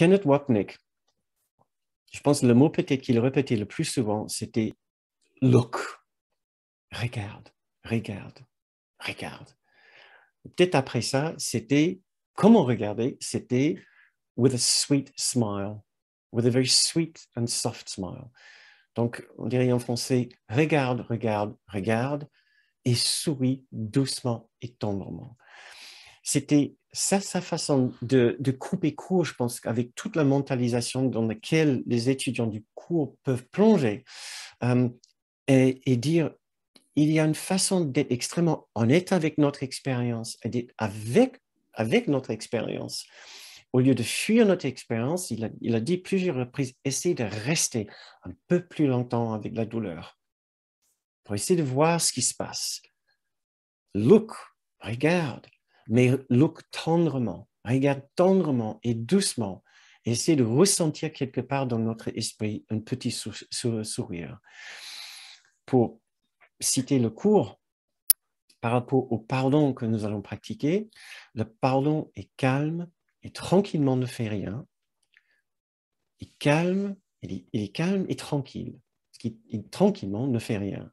Kenneth Wapnick, je pense que le mot peut-être qu'il répétait le plus souvent, c'était look, regarde, regarde, regarde. Peut-être après ça, c'était comment regarder, c'était with a sweet smile, with a very sweet and soft smile. Donc, on dirait en français, regarde, regarde, regarde, et souris doucement et tendrement. C'était sa façon de, couper court, je pense, avec toute la mentalisation dans laquelle les étudiants du cours peuvent plonger euh, et, dire, il y a une façon d'être extrêmement honnête avec notre expérience, d'être avec, avec notre expérience. Au lieu de fuir notre expérience, il a, il a dit plusieurs reprises, essayez de rester un peu plus longtemps avec la douleur pour essayer de voir ce qui se passe. Look, regarde, mais look tendrement, regarde tendrement et doucement. Essaye de ressentir quelque part dans notre esprit un petit sourire. Pour citer le cours, par rapport au pardon que nous allons pratiquer, le pardon est calme et tranquillement ne fait rien. Il est calme, il est, et tranquille. qui tranquillement ne fait rien.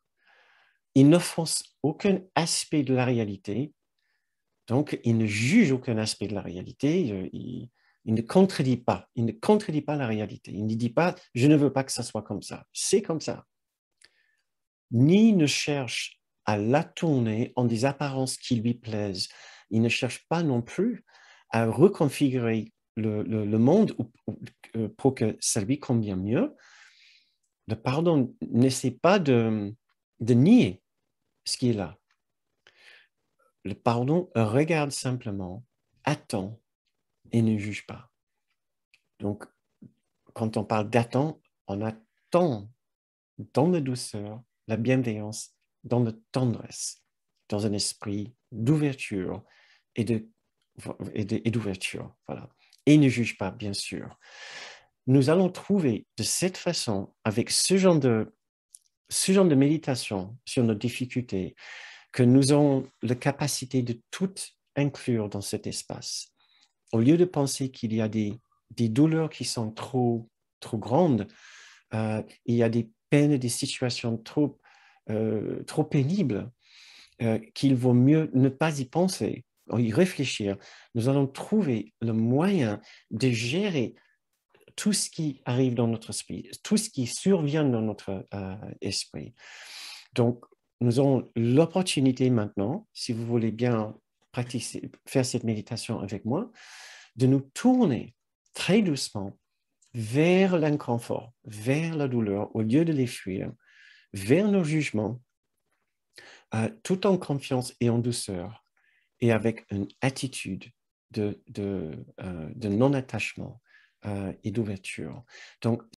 Il n'offre aucun aspect de la réalité donc, il ne juge aucun aspect de la réalité, il, ne contredit pas, il ne contredit pas la réalité, il ne dit pas « je ne veux pas que ça soit comme ça », c'est comme ça. Ni ne cherche à la tourner en des apparences qui lui plaisent. Il ne cherche pas non plus à reconfigurer le, monde euh, pour que ça lui convienne mieux. Le pardon n'essaie pas de nier ce qui est là. Le pardon regarde simplement, attend et ne juge pas. Donc, quand on parle d'attend, on attend dans la douceur, la bienveillance, dans la tendresse, dans un esprit d'ouverture et de et d'ouverture. Voilà. Et ne juge pas, bien sûr. Nous allons trouver de cette façon, avec ce genre de, ce genre de méditation sur nos difficultés, que nous avons la capacité de tout inclure dans cet espace. Au lieu de penser qu'il y a des, douleurs qui sont trop, trop grandes, euh, il y a des peines, des situations trop, euh, trop pénibles, euh, qu'il vaut mieux ne pas y penser, y réfléchir. Nous allons trouver le moyen de gérer tout ce qui arrive dans notre esprit, tout ce qui survient dans notre esprit. Donc, nous aurons l'opportunité maintenant, si vous voulez bien faire cette méditation avec moi, de nous tourner très doucement vers l'inconfort, vers la douleur, au lieu de les fuir, vers nos jugements, euh, tout en confiance et en douceur, et avec une attitude de, euh, non-attachement euh, et d'ouverture. Donc,